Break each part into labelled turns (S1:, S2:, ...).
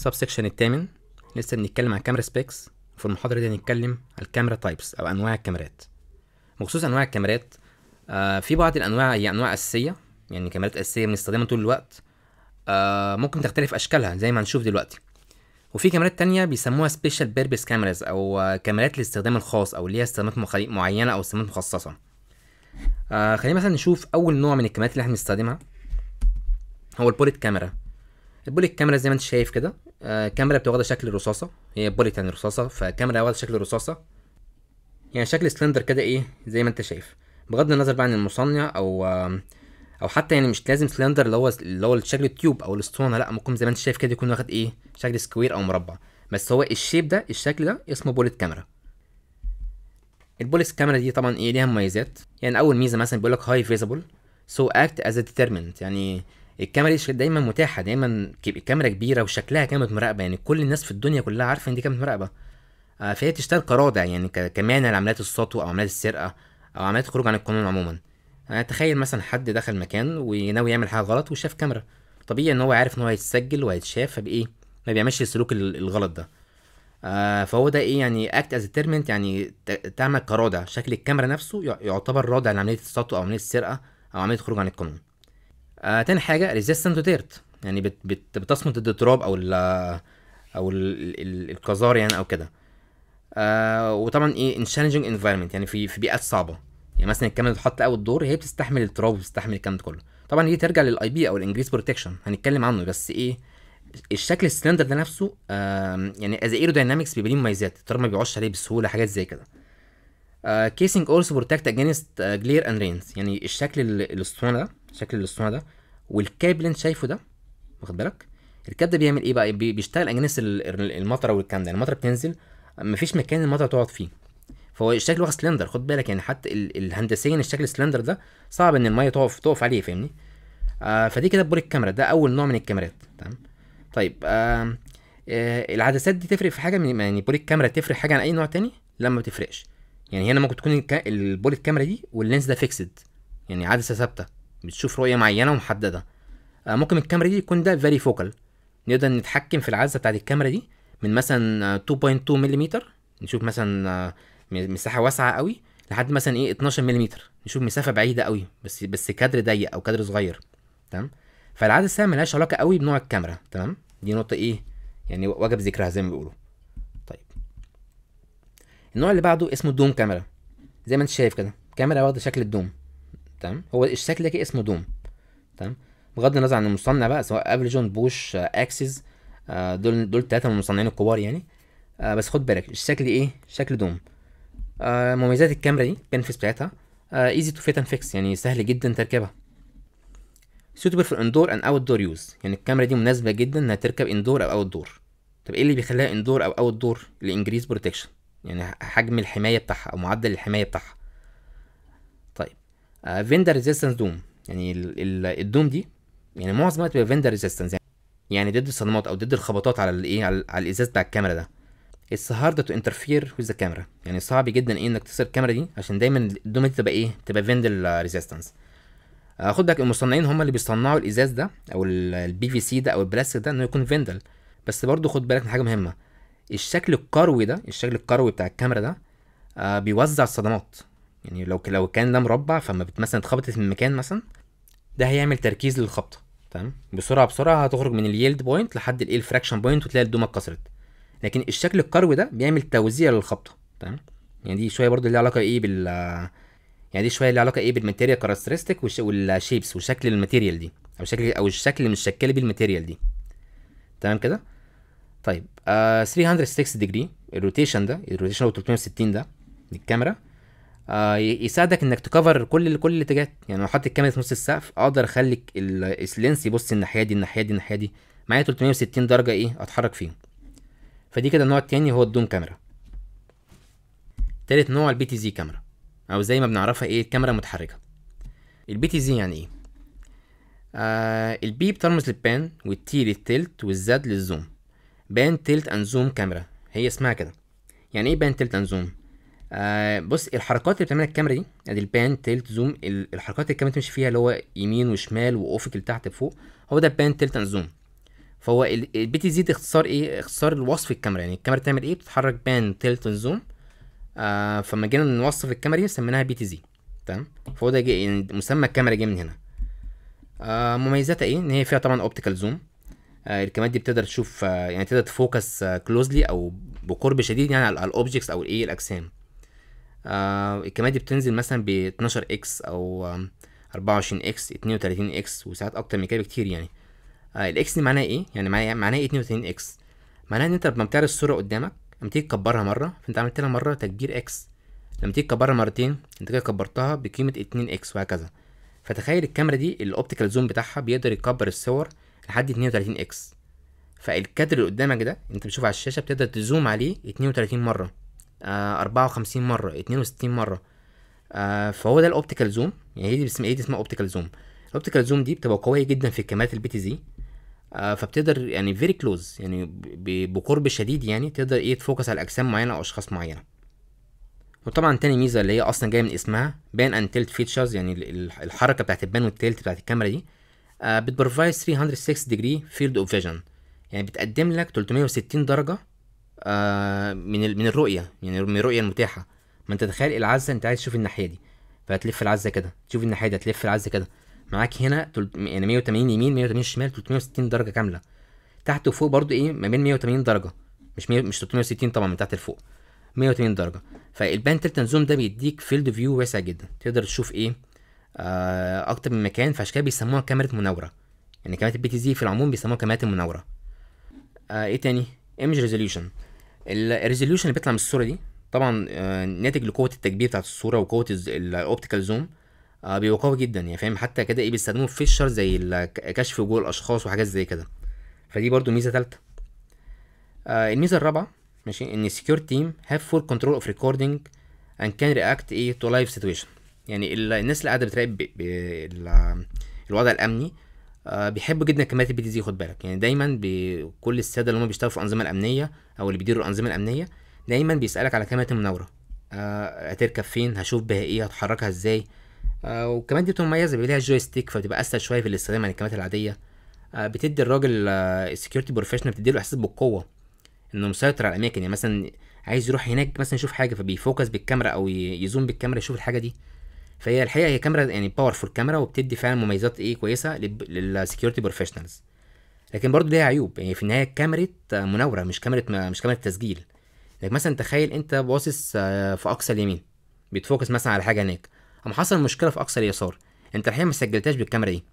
S1: سكشن التامن لسه بنتكلم عن الكاميرا سبيكس وفي المحاضرة دي هنتكلم عن الكاميرا تايبس أو أنواع الكاميرات بخصوص أنواع الكاميرات آه في بعض الأنواع هي أنواع أساسية يعني كاميرات أساسية بنستخدمها طول الوقت آه ممكن تختلف أشكالها زي ما هنشوف دلوقتي وفي كاميرات تانية بيسموها سبيشال بيربس كاميراز أو كاميرات للاستخدام الخاص أو ليها استخدامات معينة أو استخدامات مخصصة آه خلينا مثلا نشوف أول نوع من الكاميرات اللي احنا بنستخدمها هو البوليت كاميرا البوليت كاميرا زي ما انت شايف كده آه، كاميرا بتاخد شكل رصاصه هي بوليت يعني رصاصه فكاميرا واخده شكل رصاصه يعني شكل سلندر كده ايه زي ما انت شايف بغض النظر بقى عن المصنع او آه، او حتى يعني مش لازم سلندر اللي هو اللي هو شكل التيوب او الاسطوانه لا ممكن زي ما انت شايف كده يكون واخد ايه شكل سكوير او مربع بس هو الشيب ده الشكل ده اسمه بوليت كاميرا البوليت كاميرا دي طبعا ايه ليها مميزات يعني اول ميزه مثلا بيقول لك هاي فيزبل سو اكت از ديترمنت يعني الكاميرا دي دايما متاحه دايما كاميرا كبيره وشكلها كاميرا مراقبه يعني كل الناس في الدنيا كلها عارفه ان دي كاميرا مراقبه آه، فهي تشتغل كرادع يعني كمانع لعمليات السطو او عمليات السرقه او عمليات الخروج عن القانون عموما يعني تخيل مثلا حد دخل مكان وناوي يعمل حاجه غلط وشاف كاميرا طبيعي ان هو عارف ان هو هيتسجل وهيتشاف فبايه ما بيعملش السلوك الغلط ده آه فهو ده ايه يعني اكت از ديترمنت يعني تعمل كرادع شكل الكاميرا نفسه يعتبر رادع لعمليه السطو او عمليه السرقه او عمليه الخروج عن القانون آه تاني حاجه ريزيستنت تو ديرت يعني بت بت بتصمد ضد التراب او ال او القذار يعني او كده آه وطبعا ايه ان challenging انفايرمنت يعني في في بيئات صعبه يعني مثلا الكاميرا اللي اتحط اول دور هي بتستحمل التراب وبتستحمل الكلام ده كله طبعا دي ترجع للاي بي او الانجليز بروتكشن هنتكلم عنه بس ايه الشكل السلندر ده نفسه آه يعني از ايروداينامكس بيبقى ليه مميزات التراب ما بيقعش عليه بسهوله حاجات زي كده كيسنج اولسو بروتكت اجينست جلير اند رينز يعني الشكل الاسطوانه ده شكل الاسطوانه ده والكاب اللي انت شايفه ده واخد بالك الكاب ده بيعمل ايه بقى بيشتغل اجناس المطره والكلام ده يعني المطره بتنزل مفيش مكان المطره تقعد فيه فهو الشكل واخد سلندر خد بالك يعني حتى الهندسيا الشكل السلندر ده صعب ان الميه تقف تقف عليه فاهمني آه فدي كده بوري الكاميرا ده اول نوع من الكاميرات تمام طيب آه آه العدسات دي تفرق في حاجه من يعني بوري الكاميرا تفرق حاجه عن اي نوع تاني لا ما بتفرقش يعني هنا ممكن تكون البوري الكاميرا دي واللينس ده فيكسد يعني عدسه ثابته بتشوف رؤية معينة ومحددة آه، ممكن الكاميرا دي يكون ده فيري فوكال نقدر نتحكم في العزة بتاعت الكاميرا دي من مثلا 2.2 آه، ملم نشوف مثلا آه، مساحة واسعة قوي لحد مثلا ايه 12 ملم نشوف مسافة بعيدة قوي بس بس كادر ضيق او كادر صغير تمام فالعدسة ملهاش علاقة قوي بنوع الكاميرا تمام دي نقطة ايه يعني وجب ذكرها زي ما بيقولوا طيب النوع اللي بعده اسمه دوم كاميرا زي ما انت شايف كده كاميرا واخدة شكل الدوم تمام هو الشكل ده اسمه دوم تمام بغض النظر عن المصنع بقى سواء جون بوش آه، اكسس آه، دول دول تلاته من المصنعين الكبار يعني آه، بس خد بالك الشكل ايه شكل دوم مميزات الكاميرا دي بنفس بتاعتها ايزي تو فيت اند فيكس يعني سهل جدا تركيبها سوتبل في اندور اند اوت دور يوز يعني الكاميرا دي مناسبه جدا انها تركب اندور او اوت دور طب ايه اللي بيخليها اندور او اوت دور الانجريز بروتكشن يعني حجم الحمايه بتاعها او معدل الحمايه بتاعها فيندر آه، ريزيستنس دوم يعني الدوم دي يعني معظمها تبقى فيندر ريزيستنس يعني ضد الصدمات او ضد الخبطات على الايه على, على الازاز بتاع الكاميرا ده اتس هارد تو انترفير وذ كاميرا يعني صعب جدا ايه انك تصل الكاميرا دي عشان دايما الدوم دي تبقى ايه تبقى فيندر ريزيستنس آه، خد بالك المصنعين هم اللي بيصنعوا الازاز ده او البي في سي ده او البلاستيك ده انه يكون فيندل بس برضو خد بالك من حاجه مهمه الشكل الكروي ده الشكل الكروي بتاع الكاميرا ده آه بيوزع الصدمات يعني لو لو كان ده مربع فما مثلا اتخبطت من مكان مثلا ده هيعمل تركيز للخبطه تمام بسرعه بسرعه هتخرج من اليلد بوينت لحد الايه الفراكشن بوينت وتلاقي الدومه اتكسرت لكن الشكل الكروي ده بيعمل توزيع للخبطه تمام يعني دي شويه برضو ليها علاقه ايه بال يعني دي شويه ليها علاقه ايه بالماتيريال كاركترستيك والشيبس وشكل الماتيريال دي او شكل او الشكل اللي متشكل بيه الماتيريال دي تمام كده طيب آه 360 ديجري الروتيشن ده الروتيشن هو 360 ده للكاميرا آه يساعدك انك تكفر كل كل الاتجاهات يعني لو حطيت الكاميرا في نص السقف اقدر اخلي السلنس يبص الناحيه دي الناحيه دي الناحيه دي معايا 360 درجه ايه اتحرك فيهم فدي كده النوع التاني هو الدوم كاميرا تالت نوع البي تي زي كاميرا او زي ما بنعرفها ايه الكاميرا متحركه البي تي زي يعني ايه آه البي بترمز للبان والتي للتلت والزد للزوم بان تلت اند زوم كاميرا هي اسمها كده يعني ايه بان تلت اند زوم آه بص الحركات اللي بتعملها الكاميرا دي ادي البان تيلت زوم الحركات اللي الكاميرا بتمشي فيها اللي هو يمين وشمال وافق لتحت فوق هو ده بان تيلت اند زوم فهو البي تي زي اختصار ايه اختصار الوصف الكاميرا يعني الكاميرا بتعمل ايه بتتحرك بان تيلت اند زوم آه فما جينا نوصف الكاميرا دي سميناها بي تي زي تمام فهو ده يعني مسمى الكاميرا جه من هنا آه مميزاتها ايه ان هي فيها طبعا اوبتيكال زوم آه الكاميرا دي بتقدر تشوف آه يعني تقدر تفوكس آه كلوزلي او بقرب شديد يعني على الاوبجكتس او الايه الاجسام آه دي بتنزل مثلا ب 12 اكس او 24 اكس 32 اكس وساعات اكتر من كده بكتير يعني آه الاكس دي معناها ايه يعني معناها إيه؟ معناها ايه 32 اكس معناها ان انت لما بتعرض الصوره قدامك لما تيجي تكبرها مره فانت عملت لها مره تكبير اكس لما تيجي تكبرها مرتين انت كده كبرتها بقيمه 2 اكس وهكذا فتخيل الكاميرا دي الاوبتيكال زوم بتاعها بيقدر يكبر الصور لحد 32 اكس فالكادر اللي قدامك ده انت بتشوفه على الشاشه بتقدر تزوم عليه 32 مره 54 آه، مره 62 مره آه، فهو ده الاوبتيكال زوم يعني هي دي اسمها ايه دي اسمها اوبتيكال زوم الاوبتيكال زوم دي بتبقى قويه جدا في الكاميرات البي تي زي آه، فبتقدر يعني فيري كلوز يعني بقرب شديد يعني تقدر ايه تفوكس على اجسام معينه او اشخاص معينه وطبعا تاني ميزه اللي هي اصلا جايه من اسمها بان اند تيلت فيتشرز يعني الحركه بتاعت البان والتيلت بتاعت الكاميرا دي بتبروفايد 360 ديجري فيلد اوف فيجن يعني بتقدم لك 360 درجه آه، من من الرؤيه يعني من الرؤيه المتاحه ما انت تخيل العزه انت عايز تشوف الناحيه دي فهتلف العزه كده تشوف الناحيه دي هتلف العزه كده معاك هنا يعني 180 يمين 180 شمال 360 درجه كامله تحت وفوق برضو ايه ما بين 180 درجه مش مي... مش 360 طبعا من تحت لفوق 180 درجه فالبان ترتن زوم ده بيديك فيلد فيو واسع جدا تقدر تشوف ايه آه اكتر من مكان فعشان كده بيسموها كاميرا مناوره يعني كاميرات البي تي زي في العموم بيسموها كاميرات مناوره آه ايه تاني ايمج ريزوليوشن الريزوليوشن اللي بيطلع من الصوره دي طبعا آه، ناتج لقوه التكبير بتاعت الصوره وقوه الاوبتيكال زوم آه، بيبقى قوي جدا يعني فاهم حتى كده ايه بيستخدموه في فيشر زي كشف وجوه الاشخاص وحاجات زي كده فدي برضو ميزه ثالثه آه، الميزه الرابعه ماشي ان السكيور تيم هاف فول كنترول اوف ريكوردنج اند كان رياكت ايه تو لايف سيتويشن يعني الناس اللي قاعده بتراقب الوضع الامني آه، بيحبوا جدا كاميرات البي تي زي خد بالك يعني دايما كل الساده اللي هم بيشتغلوا في الانظمه الامنيه او اللي بيديروا الانظمه الامنيه دايما بيسالك على كاميرات المناوره آه هتركب فين هشوف بها ايه هتحركها ازاي آه وكمان دي بتبقى مميزه بيبقى ليها جوي ستيك فبتبقى اسهل شويه في الاستخدام عن الكاميرات العاديه آه بتدي الراجل السكيورتي بروفيشنال بتديله احساس بالقوه انه مسيطر على الاماكن يعني مثلا عايز يروح هناك مثلا يشوف حاجه فبيفوكس بالكاميرا او يزوم بالكاميرا يشوف الحاجه دي فهي الحقيقه هي كاميرا يعني باورفول كاميرا وبتدي فعلا مميزات ايه كويسه للسكيورتي بروفيشنالز لكن برضه ليها عيوب يعني في النهايه كاميرا مناوره مش كاميرا مش كاميرا تسجيل لك مثلا تخيل انت باصص آه، في اقصى اليمين بتفوكس مثلا على حاجه هناك اما حصل مشكله في اقصى اليسار انت الحقيقه ما سجلتهاش بالكاميرا دي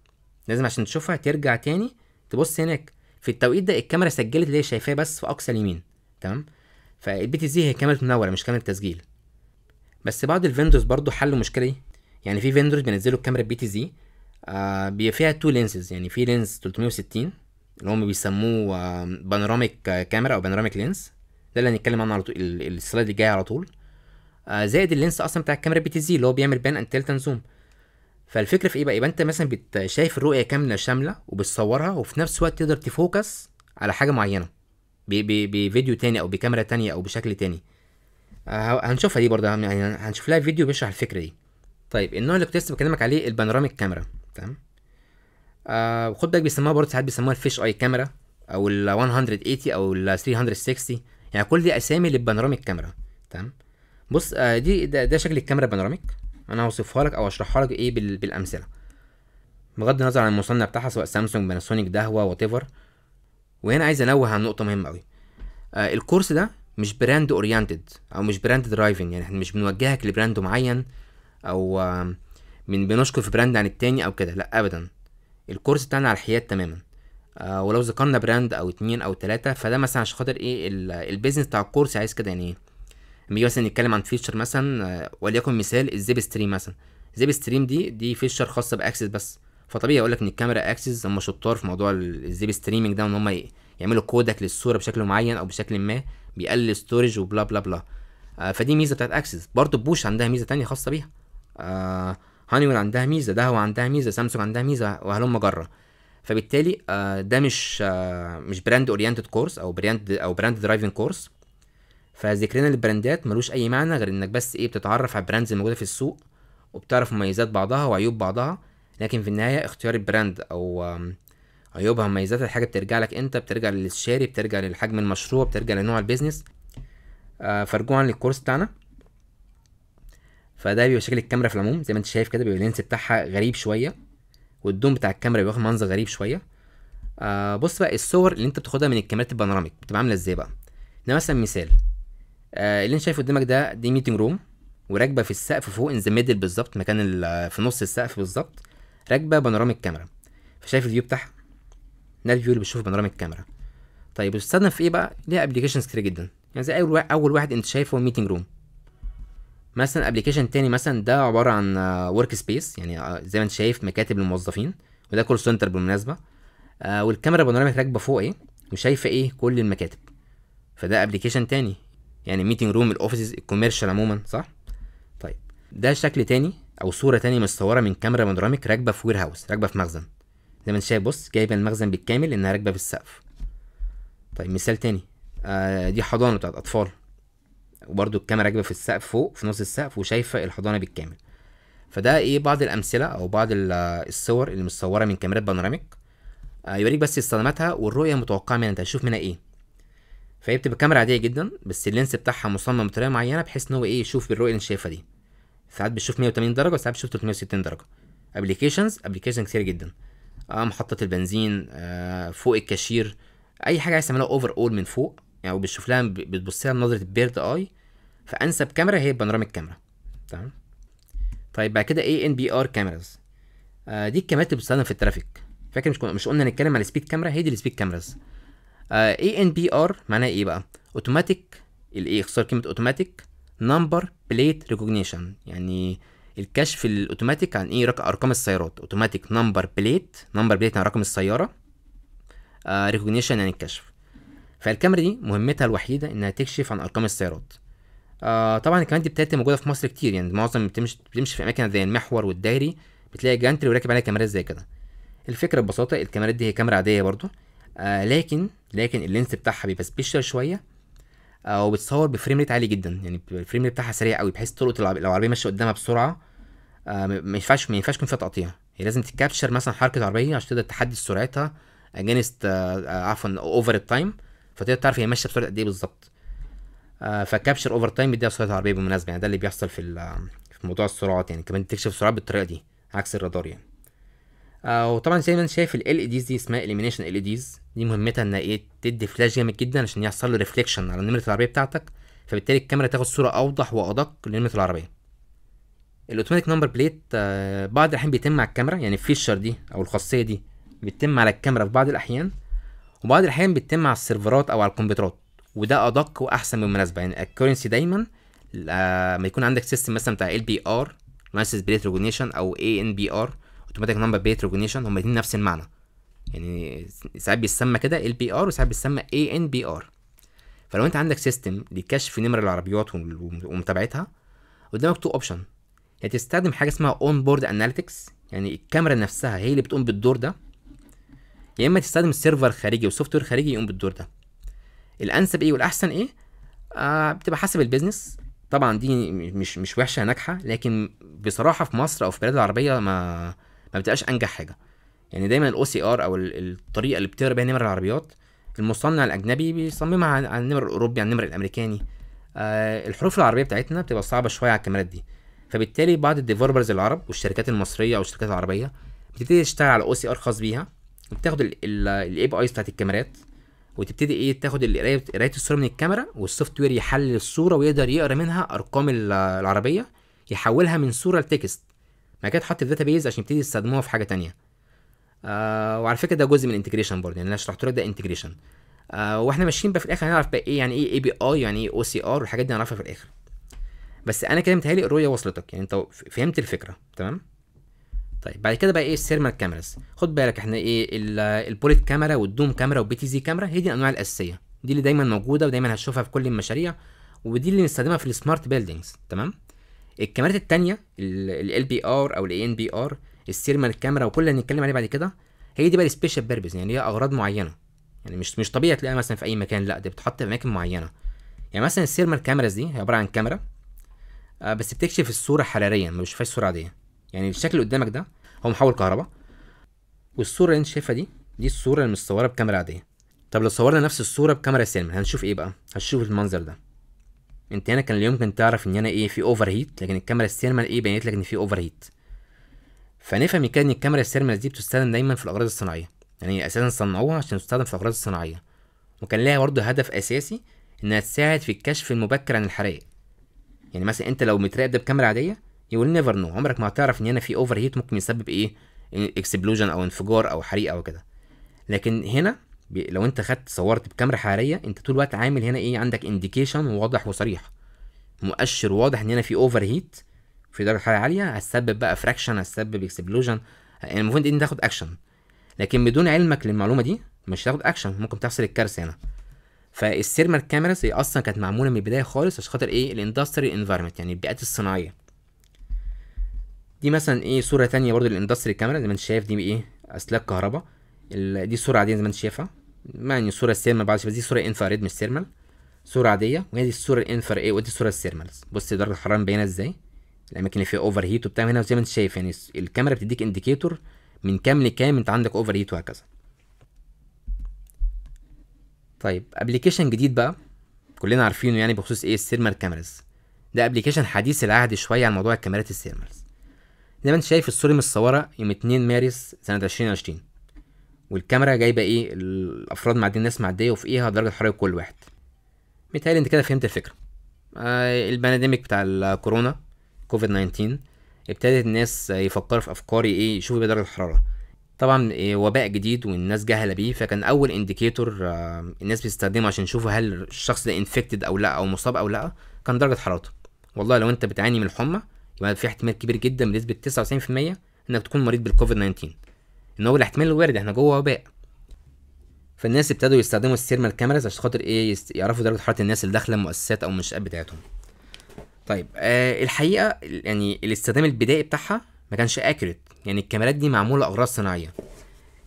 S1: لازم عشان تشوفها ترجع تاني تبص هناك في التوقيت ده الكاميرا سجلت اللي هي شايفاه بس في اقصى اليمين تمام فالبي تي زي هي كاميرا منوره مش كاميرا تسجيل بس بعض الفيندوز برضو حلوا المشكله دي يعني في فيندرز بينزلوا الكاميرا آه، بي تي زي بيبقى فيها تو لينسز يعني في لينز 360 اللي هم بيسموه بانوراميك آه، كاميرا او بانوراميك لينز ده اللي هنتكلم عنه على طول السلايد الجاي على طول آه، زائد اللينس اصلا بتاع الكاميرا بي تي زي اللي هو بيعمل بان اند تلت زوم فالفكره في ايه بقى يبقى انت مثلا شايف الرؤيه كامله شامله وبتصورها وفي نفس الوقت تقدر تفوكس على حاجه معينه بفيديو تاني او بكاميرا تانية او بشكل تاني هنشوفها دي برضه يعني هنشوف لها فيديو بيشرح الفكره دي طيب النوع اللي كنت لسه بكلمك عليه البانوراميك كاميرا تمام آه خد بالك بيسموها برضه ساعات بيسموها الفيش اي كاميرا او ال 180 او ال 360 يعني كل دي اسامي للبانوراميك كاميرا تمام بص آه دي ده, ده شكل الكاميرا بانوراميك انا هوصفها لك او اشرحها لك ايه بال بالامثله بغض النظر عن المصنع بتاعها سواء سامسونج باناسونيك دهوه وات ايفر وهنا عايز انوه عن نقطه مهمه قوي آه الكورس ده مش براند اورينتد او مش براند درايفنج يعني احنا مش بنوجهك لبراند معين او من بنشكر في براند عن التاني او كده لا ابدا الكورس بتاعنا على الحياد تماما آه ولو ذكرنا براند او اتنين او تلاتة فده مثلا عشان خاطر ايه البيزنس بتاع الكورس عايز كده يعني ايه لما مثلا نتكلم عن فيتشر مثلا آه وليكن مثال الزيب ستريم مثلا زيب ستريم دي دي فيتشر خاصه باكسس بس فطبيعي اقول لك ان الكاميرا اكسس هم شطار في موضوع الزيب ستريمنج ده ان هم يعملوا كودك للصوره بشكل معين او بشكل ما بيقلل ستورج وبلا بلا بلا آه فدي ميزه بتاعت اكسس برضه بوش عندها ميزه تانية خاصه بيها آه، هانيول عندها ميزه دهو عندها ميزه سامسونج عندها ميزه وهلم مجرة فبالتالي آه ده مش آه مش براند اورينتد كورس او براند او براند درايفنج كورس فذكرنا للبراندات ملوش اي معنى غير انك بس ايه بتتعرف على البراندز الموجوده في السوق وبتعرف مميزات بعضها وعيوب بعضها لكن في النهايه اختيار البراند او عيوبها ومميزاتها الحاجه بترجع لك انت بترجع للشاري بترجع لحجم المشروع بترجع لنوع البيزنس آه، فرجوعا للكورس بتاعنا فده بيبقى شكل الكاميرا في العموم زي ما انت شايف كده بيبقى اللينس بتاعها غريب شويه والدوم بتاع الكاميرا بيبقى واخد منظر غريب شويه آه بص بقى الصور اللي انت بتاخدها من الكاميرات البانوراميك بتبقى عامله ازاي بقى ده مثلا مثال آه اللي انت شايفه قدامك ده دي ميتنج روم وراكبه في السقف فوق ان ذا ميدل بالظبط مكان في نص السقف بالظبط راكبه بانوراميك كاميرا فشايف الفيو بتاعها ده الفيو اللي بتشوفه بانوراميك كاميرا طيب بتستخدم في ايه بقى ليها ابلكيشنز كتير جدا يعني زي اول واحد, اول واحد انت شايفه ميتنج روم مثلا ابلكيشن تاني مثلا ده عباره عن ورك سبيس يعني زي ما انت شايف مكاتب للموظفين وده كول سنتر بالمناسبه آه، والكاميرا بانوراميك راكبه فوق ايه وشايفه ايه كل المكاتب فده ابلكيشن تاني يعني ميتنج روم الاوفيسز الكوميرشال عموما صح طيب ده شكل تاني او صوره تاني متصوره من كاميرا بانوراميك راكبه في وير هاوس راكبه في مخزن زي ما انت شايف بص جايبه المخزن بالكامل انها راكبه في السقف طيب مثال تاني آه دي حضانه بتاعت اطفال وبرده الكاميرا راكبه في السقف فوق في نص السقف وشايفه الحضانه بالكامل فده ايه بعض الامثله او بعض الصور اللي متصوره من كاميرات بانوراميك آه، يوريك بس استخداماتها والرؤيه المتوقعه منها انت هتشوف منها ايه فهي بتبقى كاميرا عاديه جدا بس اللينس بتاعها مصمم بطريقه معينه بحيث ان هو ايه يشوف بالرؤيه اللي انت شايفها دي ساعات بتشوف 180 درجه وساعات بتشوف 360 درجه ابلكيشنز ابلكيشن كتير جدا آه، محطه البنزين آه، فوق الكاشير اي حاجه عايز تعملها اوفر اول من فوق يعني وبتشوف لها بتبص لها بنظره البيرد اي فانسب كاميرا هي البانوراميك كاميرا تمام طيب بعد كده ايه ان بي ار كاميراز دي الكاميرات اللي بتستخدم في الترافيك فاكر مش مش قلنا هنتكلم على السبيد كاميرا هي دي السبيد كاميرز اي ان بي ار معناها ايه بقى اوتوماتيك الايه اختصار كلمه اوتوماتيك نمبر بليت ريكوجنيشن يعني الكشف الاوتوماتيك عن ايه ارقام السيارات اوتوماتيك نمبر بليت نمبر بليت يعني رقم السياره ريكوجنيشن آه، يعني الكشف فالكاميرا دي مهمتها الوحيده انها تكشف عن ارقام السيارات آه طبعا الكاميرات دي بتاعتي موجوده في مصر كتير يعني معظم بتمشي بتمشي في اماكن زي المحور والدائري بتلاقي جانتري وراكب عليها كاميرات زي كده الفكره ببساطه الكاميرات دي هي كاميرا عاديه برضو آه لكن لكن اللينس بتاعها بيبقى سبيشال شويه آه وبتصور بفريم ريت عالي جدا يعني الفريم ريت بتاعها سريع قوي بحيث تلقط لو العربيه ماشيه قدامها بسرعه آه ما ينفعش ما ينفعش يكون فيها تقطيع هي لازم تكابشر مثلا حركه العربية عشان تقدر تحدد سرعتها اجينست آه، آه، عفوا اوفر التايم فتقدر تعرف هي ماشيه بسرعه قد ايه بالظبط آه فالكابشر اوفر تايم بيديها سرعه العربيه بالمناسبه يعني ده اللي بيحصل في في موضوع السرعات يعني كمان تكشف السرعات بالطريقه دي عكس الرادار يعني آه وطبعا زي ما انت شايف ال ال ديز e دي اسمها اليمينيشن ال ديز دي مهمتها ان ايه تدي فلاش جامد جدا عشان يحصل له ريفليكشن على نمره العربيه بتاعتك فبالتالي الكاميرا تاخد صوره اوضح وادق لنمره العربيه الاوتوماتيك نمبر بليت بعض الاحيان بيتم على الكاميرا يعني الفيشر دي او الخاصيه دي بتتم على الكاميرا في بعض الاحيان وبعض الاحيان بتتم على السيرفرات او على الكمبيوترات وده ادق واحسن بالمناسبه يعني الكورنسي دايما آه، لما يكون عندك سيستم مثلا بتاع ال بي ار لايسنس بليت ريكوجنيشن او اي ان بي ار اوتوماتيك نمبر بليت ريكوجنيشن هما الاثنين نفس المعنى يعني ساعات بيسمى كده ال بي ار وساعات بيسمى اي ان بي ار فلو انت عندك سيستم لكشف نمر العربيات ومتابعتها قدامك تو اوبشن يا تستخدم حاجه اسمها اون بورد اناليتكس يعني الكاميرا نفسها هي اللي بتقوم بالدور ده يا اما تستخدم سيرفر خارجي وسوفت وير خارجي يقوم بالدور ده الانسب ايه والاحسن ايه آه بتبقى حسب البيزنس طبعا دي مش مش وحشه ناجحه لكن بصراحه في مصر او في بلاد العربيه ما ما بتبقاش انجح حاجه يعني دايما الاو سي ار او الطريقه اللي بتقرا بيها نمر العربيات المصنع الاجنبي بيصممها على النمر الاوروبي على النمر الامريكاني آه الحروف العربيه بتاعتنا بتبقى صعبه شويه على الكاميرات دي فبالتالي بعض الديفلوبرز العرب والشركات المصريه او الشركات العربيه بتبتدي تشتغل على او سي ار خاص بيها بتاخد الاي بي ايز بتاعت الكاميرات وتبتدي ايه تاخد قرايه الصوره من الكاميرا والسوفت وير يحلل الصوره ويقدر يقرا منها ارقام العربيه يحولها من صوره لتكست بعد كده تحط في بيز عشان يبتدي يستخدموها في حاجه تانية آه وعلى فكره ده جزء من الانتجريشن برضه يعني انا شرحت لك ده انتجريشن آه واحنا ماشيين بقى في الاخر هنعرف بقى ايه يعني ايه اي بي اي يعني ايه او سي ار والحاجات دي هنعرفها في الاخر بس انا كده متهيألي الرؤيه وصلتك يعني انت فهمت الفكره تمام طيب بعد كده بقى ايه السيرمال كاميراز خد بالك احنا ايه البوليت كاميرا والدوم كاميرا والبي تي زي كاميرا هي دي الانواع الاساسيه دي اللي دايما موجوده ودايما هتشوفها في كل المشاريع ودي اللي بنستخدمها في السمارت بيلدينجز تمام الكاميرات الثانيه ال بي ار او الاي ان بي ار السيرمال كاميرا وكل اللي هنتكلم عليه بعد كده هي دي بقى السبيشال بيربز يعني هي اغراض معينه يعني مش مش طبيعي تلاقيها مثلا في اي مكان لا دي بتتحط في اماكن معينه يعني مثلا السيرمال كاميراز دي هي عباره عن كاميرا آه، بس بتكشف الصوره حراريا ما بتشوفهاش صوره عاديه يعني الشكل اللي قدامك ده هو محول كهرباء والصوره اللي انت شايفها دي دي الصوره اللي متصوره بكاميرا عاديه طب لو صورنا نفس الصوره بكاميرا سينما هنشوف ايه بقى هنشوف المنظر ده انت هنا كان يمكن تعرف ان انا ايه في اوفر هيت لكن الكاميرا السينما ايه بينت لك ان في اوفر هيت فنفهم كده ان الكاميرا السينما دي بتستخدم دايما في الاغراض الصناعيه يعني اساسا صنعوها عشان تستخدم في الاغراض الصناعيه وكان لها برضه هدف اساسي انها تساعد في الكشف المبكر عن الحرائق يعني مثلا انت لو متراقب ده بكاميرا عاديه يو ويل نيفر نو عمرك ما هتعرف ان هنا في اوفر هيت ممكن يسبب ايه اكسبلوجن او انفجار او حريق او كده لكن هنا لو انت خدت صورت بكاميرا حراريه انت طول الوقت عامل هنا ايه عندك انديكيشن واضح وصريح مؤشر واضح ان هنا في اوفر هيت في درجه حراره عاليه هتسبب بقى فراكشن هتسبب اكسبلوجن يعني المفروض ان تاخد اكشن لكن بدون علمك للمعلومه دي مش هتاخد اكشن ممكن تحصل الكارثه هنا فالسيرمال كاميراز هي اصلا كانت معموله من البدايه خالص عشان خاطر ايه الاندستري انفايرمنت يعني البيئات الصناعيه دي مثلا ايه صوره تانية برضو للاندستري كاميرا زي ما انت شايف دي ايه اسلاك كهرباء دي صورة عاديه زي ما انت شايفها يعني صوره سيرمال بعد دي صوره انفراريد مش سيرمال صوره عاديه وهي دي الصوره الانفر ايه ودي الصوره السيرمالز بص درجه الحراره مبينه ازاي الاماكن اللي فيها اوفر هيت وبتاع هنا زي ما انت شايف يعني الكاميرا بتديك انديكيتور من كام لكام انت عندك اوفر هيت وهكذا طيب ابلكيشن جديد بقى كلنا عارفينه يعني بخصوص ايه السيرمال كاميرز ده ابلكيشن حديث العهد شويه عن موضوع الكاميرات السيرمالز زي ما انت شايف الصورة متصورة يوم 2 مارس سنة 2020 والكاميرا جايبة ايه الأفراد معديين الناس معدية وفي ايه درجة حرارة كل واحد متهيألي انت كده فهمت الفكرة آه البانديميك بتاع الكورونا كوفيد 19 ابتدت الناس يفكروا في افكار ايه يشوفوا درجة الحرارة طبعا آه، وباء جديد والناس جهله بيه فكان اول انديكيتور آه، الناس بتستخدمه عشان يشوفوا هل الشخص ده انفكتد او لا او مصاب او لا كان درجه حرارته والله لو انت بتعاني من الحمى يبقى في احتمال كبير جدا بنسبه 99% انك تكون مريض بالكوفيد 19 ان هو الاحتمال الوارد احنا جوه وباء فالناس ابتدوا يستخدموا السيرمال كاميرز عشان خاطر ايه يست... يعرفوا درجه حراره الناس اللي داخله المؤسسات او المنشات بتاعتهم طيب آه الحقيقه يعني الاستخدام البدائي بتاعها ما كانش اكيوريت يعني الكاميرات دي معموله اغراض صناعيه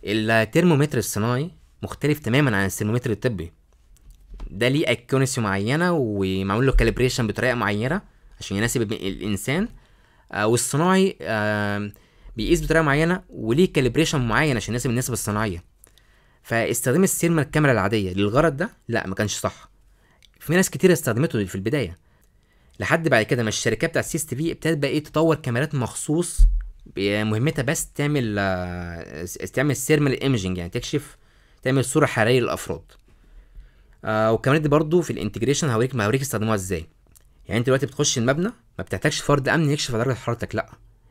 S1: الترمومتر الصناعي مختلف تماما عن الترمومتر الطبي ده ليه اكيونسي معينه ومعمول له كالبريشن بطريقه معينه عشان يناسب الانسان آه، والصناعي بيقيس بطريقه معينه وليه كاليبريشن معين عشان يناسب النسب الصناعيه فاستخدام السيرما الكاميرا العاديه للغرض ده لا ما كانش صح في ناس كتير استخدمته في البدايه لحد بعد كده ما الشركات بتاعت سي اس تي في ابتدت بقى ايه تطور كاميرات مخصوص مهمتها بس تعمل آه، تعمل سيرمال ايمجنج يعني تكشف تعمل صوره حراريه للافراد آه والكاميرات دي برضو في الانتجريشن هوريك هوريك استخدموها ازاي يعني انت دلوقتي بتخش المبنى ما بتحتاجش فرد امن يكشف على درجه حرارتك لا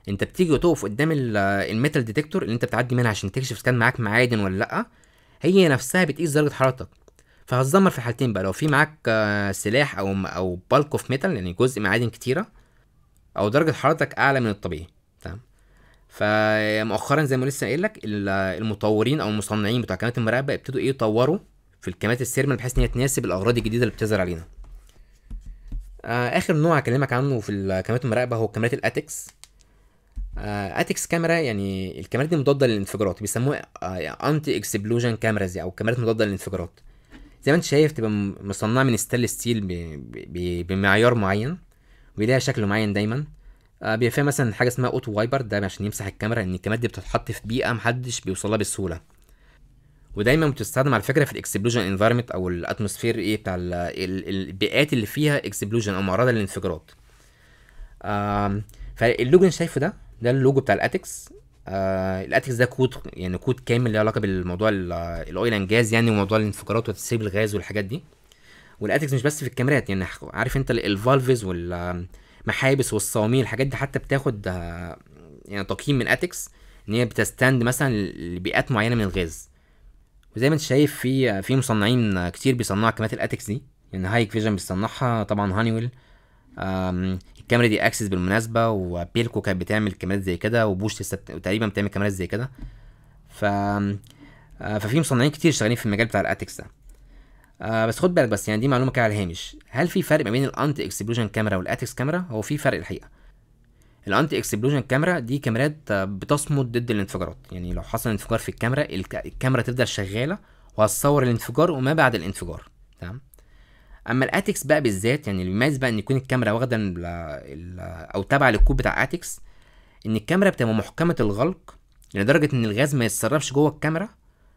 S1: انت بتيجي وتقف قدام الميتال ديتكتور اللي انت بتعدي منها عشان تكشف اذا كان معاك معادن ولا لا هي نفسها بتقيس درجه حرارتك فهتزمر في حالتين بقى لو في معاك سلاح او او بالك اوف ميتال يعني جزء معادن كتيره او درجه حرارتك اعلى من الطبيعي تمام فمؤخرا زي ما لسه قايل لك المطورين او المصنعين بتوع كاميرات المراقبه ابتدوا ايه يطوروا في الكاميرات السيرمال بحيث ان هي تناسب الاغراض الجديده اللي بتظهر علينا آه اخر نوع هكلمك عنه في الكاميرات المراقبه هو كاميرات الاتكس آه اتكس كاميرا يعني الكاميرات دي مضاده للانفجارات بيسموها آه انتي اكسبلوجن كاميراز او كاميرات مضاده للانفجارات زي ما انت شايف تبقى مصنعه من ستيل ستيل بمعيار معين وليها شكل معين دايما آه بيبقى مثلا حاجه اسمها اوتو وايبر ده عشان يمسح الكاميرا ان الكاميرات دي بتتحط في بيئه محدش بيوصلها بسهوله ودايما بتستخدم على فكره في الاكسبلوجن انفايرمنت او الاتموسفير ايه بتاع البيئات اللي فيها اكسبلوجن او معرضه للانفجارات فاللوجو اللي شايفه ده ده اللوجو بتاع الاتكس آه الاتكس ده كود يعني كود كامل له علاقه بالموضوع الاويل اند جاز يعني وموضوع الانفجارات وتسريب الغاز والحاجات دي والاتكس مش بس في الكاميرات يعني عارف انت الفالفز والمحابس والصواميل الحاجات دي حتى بتاخد آه، يعني تقييم من اتكس ان هي بتستاند مثلا لبيئات معينه من الغاز زي ما انت شايف في في مصنعين كتير بيصنعوا كاميرات الاتكس دي يعني هايك فيجن بيصنعها طبعا هانيويل الكاميرا دي اكسس بالمناسبه وبيلكو كانت بتعمل كاميرات زي كده وبوش لسه تقريبا بتعمل كاميرات زي كده ف آه، ففي مصنعين كتير شغالين في المجال بتاع الاتكس ده آه، بس خد بالك بس يعني دي معلومه كده على الهامش هل في فرق ما بين الانتي اكسبلوجن كاميرا والاتكس كاميرا هو في فرق الحقيقه الانتي اكسبلوجن كاميرا دي كاميرات بتصمد ضد الانفجارات يعني لو حصل انفجار في الكاميرا الكاميرا تفضل شغاله وهتصور الانفجار وما بعد الانفجار تمام اما الاتكس بقى بالذات يعني اللي بيميز بقى ان يكون الكاميرا واخده او تابعه للكود بتاع اتكس ان الكاميرا بتبقى محكمه الغلق لدرجه ان الغاز ما يتسربش جوه الكاميرا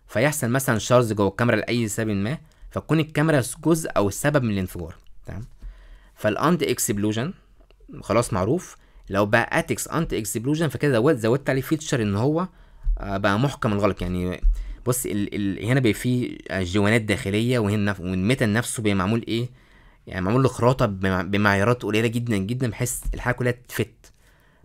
S1: فيحصل مثلا شارز جوه الكاميرا لاي سبب ما فتكون الكاميرا جزء او سبب من الانفجار تمام فالانتي اكسبلوجن خلاص معروف لو بقى اتكس انت اكسبلوجن فكده زودت زودت عليه فيتشر ان هو آه، بقى محكم الغلق يعني بص ال ال هنا بقى فيه جوانات داخليه وهنا والميتال نفسه بقى معمول ايه يعني معمول له خراطه بمعيارات قليله جدا جدا بحيث الحاجه كلها تفت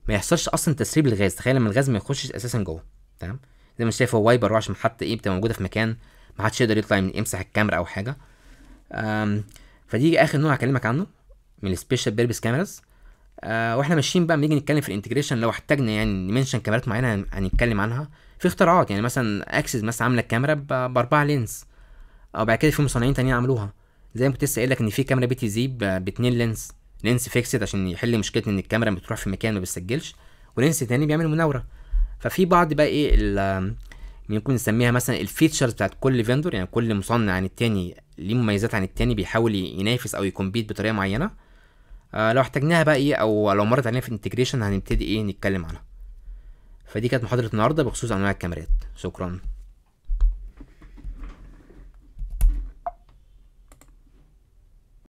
S1: ما يحصلش اصلا تسريب الغاز تخيل لما الغاز ما يخشش اساسا جوه تمام زي ما شايف هو وايبر عشان حتى ايه بتبقى موجوده في مكان ما حدش يقدر يطلع من يمسح الكاميرا او حاجه فدي اخر نوع هكلمك عنه من السبيشال بيربس كاميراز آه واحنا ماشيين بقى بنيجي نتكلم في الانتجريشن لو احتاجنا يعني نمنشن كاميرات معينه هنتكلم عنها في اختراعات يعني مثلا اكسس مثلا عامله الكاميرا باربعه لينز او آه، بعد كده في مصنعين تانيين عملوها زي ما كنت لسه قايل لك ان في كاميرا بي تي زي باتنين لينز لينز فيكسد عشان يحل مشكله ان الكاميرا بتروح في مكان ما بتسجلش ولينز تاني بيعمل مناوره ففي بعض بقى ايه ممكن نسميها مثلا الفيتشرز بتاعت كل فيندور يعني كل مصنع عن التاني ليه مميزات عن التاني بيحاول ينافس او يكمبيت بطريقه معينه آه لو احتاجناها بقى ايه او لو مرت علينا في الانتجريشن هنبتدي ايه نتكلم عنها فدي كانت محاضره النهارده بخصوص انواع الكاميرات شكرا